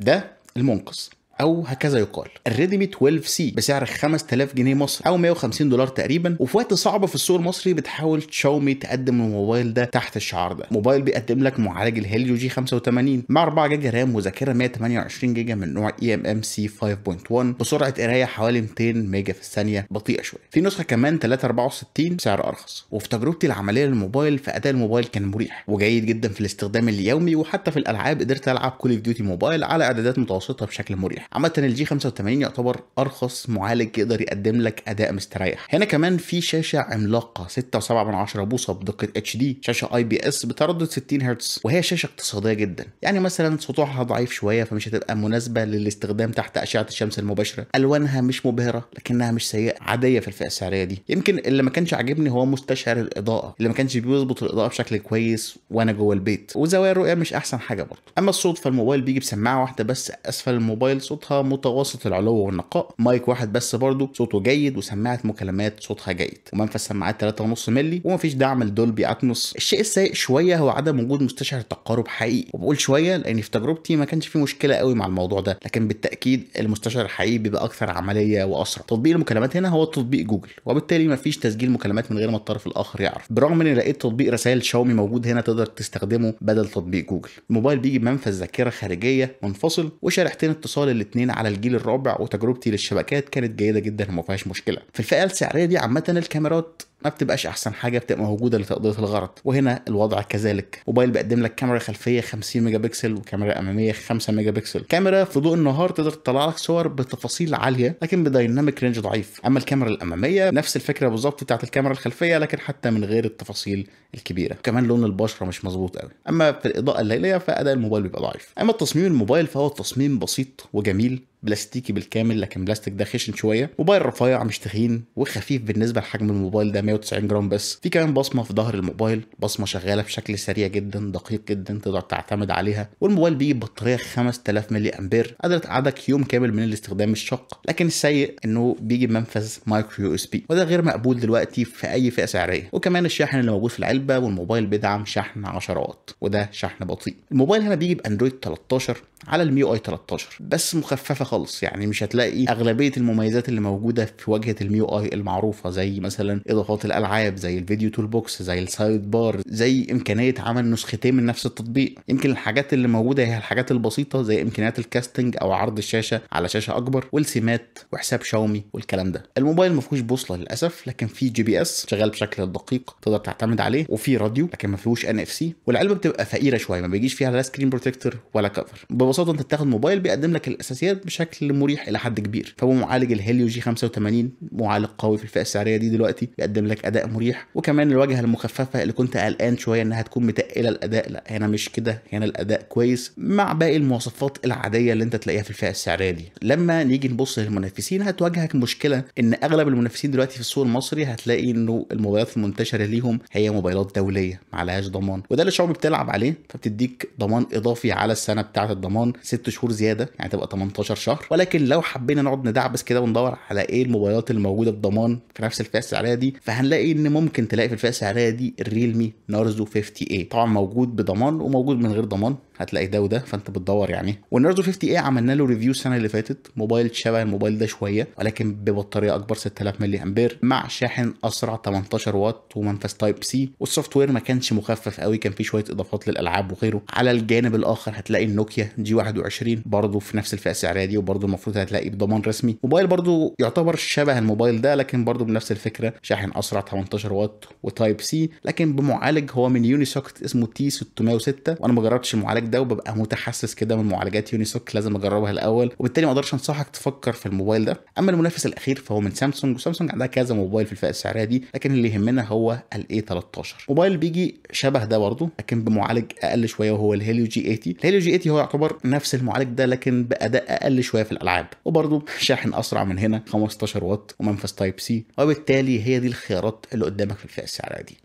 ده المنقص او هكذا يقال الريدمي 12 سي بسعر 5000 جنيه مصري او 150 دولار تقريبا وفي وقت صعب في السوق المصري بتحاول شاومي تقدم الموبايل ده تحت الشعار ده موبايل بيقدم لك معالج الهيليو جي 85 مع 4 جيجا رام وذاكره 128 جيجا من نوع اي ام ام سي 5.1 بسرعه قرايه حوالي 200 ميجا في الثانيه بطيئه شويه في نسخه كمان 364 بسعر ارخص وفي تجربتي العمليه للموبايل فاداء الموبايل كان مريح وجيد جدا في الاستخدام اليومي وحتى في الالعاب قدرت العب كول اوف ديوتي موبايل على اعدادات متوسطه بشكل مريح عامه الجي 85 يعتبر ارخص معالج يقدر يقدم لك اداء مستريح هنا كمان في شاشه عملاقه 6.7 بوصه بدقه اتش دي شاشه اي بي اس بتردد 60 هرتز وهي شاشه اقتصاديه جدا يعني مثلا سطوعها ضعيف شويه فمش هتبقى مناسبه للاستخدام تحت اشعه الشمس المباشره الوانها مش مبهره لكنها مش سيئه عاديه في الفئه السعريه دي يمكن اللي ما كانش عاجبني هو مستشعر الاضاءه اللي ما كانش بيظبط الاضاءه بشكل كويس وانا جوه البيت وزوايا الرؤيه مش احسن حاجه برضه اما الصوت فالموبايل بيجي بسماعه واحده بس اسفل الموبايل صوت صوتها متوسط العلو والنقاء مايك واحد بس برضه صوته جيد وسماعه مكالمات صوتها جيد ومنفذ سماعات 3.5 مللي ومفيش دعم لدولبي اتموس الشيء السيء شويه هو عدم وجود مستشعر تقارب حقيقي وبقول شويه لان في تجربتي ما كانش في مشكله قوي مع الموضوع ده لكن بالتاكيد المستشعر الحقيقي بيبقى اكثر عمليه واسرع تطبيق المكالمات هنا هو تطبيق جوجل وبالتالي مفيش تسجيل مكالمات من غير ما الطرف الاخر يعرف برغم اني لقيت تطبيق رسائل شاومي موجود هنا تقدر تستخدمه بدل تطبيق جوجل الموبايل بيجي بمنفذ ذاكره خارجيه منفصل وشريحتين اتصال الاثنين على الجيل الرابع وتجربتي للشبكات كانت جيده جدا وما فيهاش مشكله في الفئه السعريه دي عامه الكاميرات ما بتبقاش احسن حاجه بتبقى موجوده لتقضيه الغرض وهنا الوضع كذلك موبايل بيقدم لك كاميرا خلفيه 50 ميجا بكسل وكاميرا اماميه 5 ميجا بكسل كاميرا في ضوء النهار تقدر تطلع لك صور بتفاصيل عاليه لكن بدايناميك رينج ضعيف اما الكاميرا الاماميه نفس الفكره بالظبط بتاعت الكاميرا الخلفيه لكن حتى من غير التفاصيل الكبيره كمان لون البشره مش مظبوط قوي اما في الاضاءه الليليه فاداء الموبايل بيبقى ضعيف اما تصميم الموبايل فهو تصميم بسيط وجميل بلاستيكي بالكامل لكن بلاستيك ده خشن شويه موبايل رفيع مش تخين وخفيف بالنسبه لحجم الموبايل ده 190 جرام بس في كمان بصمه في ظهر الموبايل بصمه شغاله بشكل سريع جدا دقيق جدا تقدر تعتمد عليها والموبايل بيجي ببطاريه 5000 ملي امبير قادره تقعدك يوم كامل من الاستخدام الشاق لكن السيء انه بيجي بمنفذ مايكرو يو اس بي وده غير مقبول دلوقتي في اي فئه سعريه وكمان الشاحن اللي موجود في العلبه والموبايل بيدعم شحن 10 وات وده شحن بطيء الموبايل هنا بيجي باندرويد 13 على الميو اي 13 بس مخففه خالص يعني مش هتلاقي اغلبيه المميزات اللي موجوده في واجهه الميو اي المعروفه زي مثلا اضافات الالعاب زي الفيديو تول بوكس زي السايد بار زي امكانيه عمل نسختين من نفس التطبيق يمكن الحاجات اللي موجوده هي الحاجات البسيطه زي امكانيات الكاستنج او عرض الشاشه على شاشه اكبر والسمات وحساب شاومي والكلام ده الموبايل ما فيهوش بوصله للاسف لكن فيه جي بي اس شغال بشكل دقيق تقدر تعتمد عليه وفي راديو لكن ما فيهوش ان اف سي والعلبه بتبقى فقيره شويه ما بيجيش فيها لا سكرين بروتكتور ولا كفر ببساطه انت بتاخد موبايل بيقدم لك الاساسيات بشكل مريح الى حد كبير فهو معالج الهيليو جي 85 معالج قوي في الفئه السعريه دي دلوقتي بيقدم لك اداء مريح وكمان الواجهه المخففه اللي كنت قلقان شويه انها تكون متقله الاداء لا هنا مش كده هنا الاداء كويس مع باقي المواصفات العاديه اللي انت تلاقيها في الفئه السعريه دي لما نيجي نبص للمنافسين هتواجهك مشكله ان اغلب المنافسين دلوقتي في السوق المصري هتلاقي انه الموبايلات المنتشره ليهم هي موبايلات دوليه ما عليهاش ضمان وده اللي الشعوب بتلعب عليه فبتديك ضمان اضافي على السنه بتاعه الضمان الضمان 6 شهور زياده يعني تبقى 18 شهر ولكن لو حبينا نقعد ندعبس كده وندور على ايه الموبايلات الموجوده بضمان في نفس الفئه السعريه دي فهنلاقي ان ممكن تلاقي في الفئه السعريه دي الريلمي نارزو 50 a طبعا موجود بضمان وموجود من غير ضمان هتلاقي ده وده فانت بتدور يعني والناردو 50 اي عملنا له ريفيو السنه اللي فاتت موبايل شبه الموبايل ده شويه ولكن ببطاريه اكبر 6000 ملي امبير مع شاحن اسرع 18 واط ومنفذ تايب سي والسوفت وير ما كانش مخفف قوي كان فيه شويه اضافات للالعاب وغيره على الجانب الاخر هتلاقي النوكيا جي 21 برضه في نفس الفئه السعريه دي وبرضه المفروض هتلاقي بضمان رسمي موبايل برضه يعتبر شبه الموبايل ده لكن برضه بنفس الفكره شاحن اسرع 18 واط وتايب سي لكن بمعالج هو من يوني سوكت اسمه تي 606 وانا ما جربتش المعالج ده وببقى متحسس كده من معالجات يونيسوك لازم اجربها الاول وبالتالي ما اقدرش انصحك تفكر في الموبايل ده اما المنافس الاخير فهو من سامسونج وسامسونج عندها كذا موبايل في الفئه السعريه دي لكن اللي يهمنا هو الاي 13 موبايل بيجي شبه ده برضه لكن بمعالج اقل شويه وهو الهيليو جي 80 الهيليو جي 80 هو يعتبر نفس المعالج ده لكن باداء اقل شويه في الالعاب وبرضه شاحن اسرع من هنا 15 واط ومنفذ تايب سي وبالتالي هي دي الخيارات اللي قدامك في الفئه السعريه دي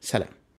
سلام